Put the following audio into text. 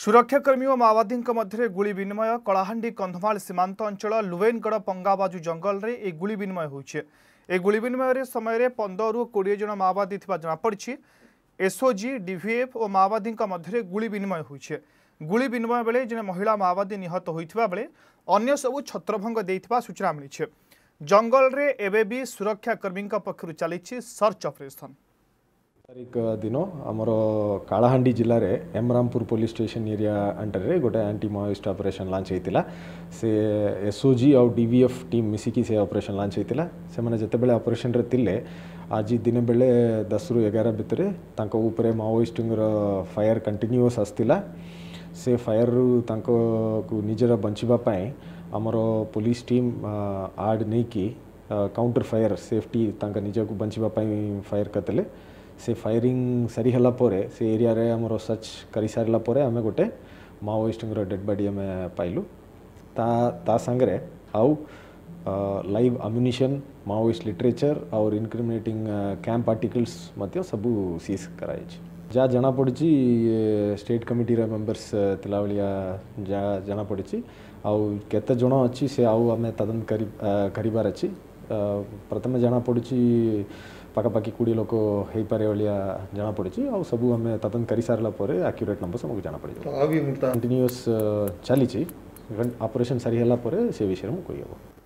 ସୁରକ୍ଷାକର୍ମୀ ଓ ମାଓବାଦୀଙ୍କ ମଧ୍ୟରେ ଗୁଳି ବିନିମୟ କଳାହାଣ୍ଡି କନ୍ଧମାଳ ସୀମାନ୍ତ ଅଞ୍ଚଳ ଲୁବେନଗଡ଼ ପଙ୍ଗାବାଜୁ ଜଙ୍ଗଲରେ ଏହି ଗୁଳି ବିନିମୟ ହୋଇଛି ଏହି ଗୁଳି ବିନିମୟରେ ସମୟରେ ପନ୍ଦରରୁ କୋଡ଼ିଏ ଜଣ ମାଓବାଦୀ ଥିବା ଜଣାପଡ଼ିଛି ଏସ୍ଓଜି ଡିଭିଏଫ୍ ଓ ମାଓବାଦୀଙ୍କ ମଧ୍ୟରେ ଗୁଳି ବିନିମୟ ହୋଇଛି ଗୁଳି ବିନିମୟ ବେଳେ ଜଣେ ମହିଳା ମାଓବାଦୀ ନିହତ ହୋଇଥିବା ବେଳେ ଅନ୍ୟ ସବୁ ଛତ୍ରଭଙ୍ଗ ଦେଇଥିବା ସୂଚନା ମିଳିଛି ଜଙ୍ଗଲରେ ଏବେ ବି ସୁରକ୍ଷାକର୍ମୀଙ୍କ ପକ୍ଷରୁ ଚାଲିଛି ସର୍ଚ୍ଚ ଅପରେସନ୍ ତାରିଖ ଦିନ ଆମର କାଳାହାଣ୍ଡି ଜିଲ୍ଲାରେ ଏମରାମପୁର ପୋଲିସ ଷ୍ଟେସନ ଏରିଆ ଅଣ୍ଡରରେ ଗୋଟେ ଆଣ୍ଟି ମାଓଇଷ୍ଟ ଅପରେସନ୍ ଲଞ୍ଚ ହୋଇଥିଲା ସେ ଏସ୍ଓଜି ଆଉ ଡିଭିଏଫ୍ ଟିମ୍ ମିଶିକି ସେ ଅପରେସନ୍ ଲଞ୍ଚ ହୋଇଥିଲା ସେମାନେ ଯେତେବେଳେ ଅପରେସନ୍ରେ ଥିଲେ ଆଜି ଦିନ ବେଳେ ଦଶରୁ ଏଗାର ଭିତରେ ତାଙ୍କ ଉପରେ ମାଓଇଷ୍ଟଙ୍କର ଫାୟାର କଣ୍ଟିନ୍ୟୁଅସ୍ ଆସିଥିଲା ସେ ଫାୟାରରୁ ତାଙ୍କକୁ ନିଜର ବଞ୍ଚିବା ପାଇଁ ଆମର ପୋଲିସ ଟିମ୍ ଆଡ୍ ନେଇକି କାଉଣ୍ଟର ଫାୟାର ସେଫ୍ଟି ତାଙ୍କ ନିଜକୁ ବଞ୍ଚିବା ପାଇଁ ଫାୟାର କରିଥିଲେ ସେ ଫାୟାରିଂ ସରିହେଲା ପରେ ସେ ଏରିଆରେ ଆମର ସର୍ଚ୍ଚ କରିସାରିଲା ପରେ ଆମେ ଗୋଟେ ମାଓଇଷ୍ଟଙ୍କର ଡେଡ୍ ବଡି ଆମେ ପାଇଲୁ ତା ତା ସାଙ୍ଗରେ ଆଉ ଲାଇଭ୍ ಅಮ್ಯುನಿಷನ್ ಮಾವೋಯಿಸ್ಟ್ ଲିଟରେଚର୍ ଆଉ ଇନକ୍ରିମିନେଟିଂ ಕ್ಯಾಂಪ್ ಆರ್ಟಿಕಲ್ಸ್ ମଧ୍ୟ ସବୁ ಸೀಸ್ କରାଯାଇଛି ଯାହା ଜଣାପଡ଼ିଛି ଷ୍ଟେଟ୍ କମିଟିର ମେମ୍ବର୍ସ ଥିଲା ଭଳିଆ ଯାହା ଜଣାପଡ଼ିଛି ଆଉ କେତେ ଜଣ ଅଛି ସେ ଆଉ ଆମେ ତଦନ୍ତ କରିବାର ଅଛି ପ୍ରଥମେ ଜଣାପଡ଼ୁଛି ପାଖାପାଖି କୋଡ଼ିଏ ଲୋକ ହେଇପାରେ ଭଳିଆ ଜଣାପଡ଼ିଛି ଆଉ ସବୁ ଆମେ ତଦନ୍ତ କରିସାରିଲା ପରେ ଆକ୍ୟୁରେଟ୍ ନମ୍ବର ସବୁ ଜଣାପଡ଼ିଯିବ କଣ୍ଟିନ୍ୟୁଅସ୍ ଚାଲିଛି ଅପରେସନ୍ ସାରିହେଲା ପରେ ସେ ବିଷୟରେ ମୁଁ କହିହେବ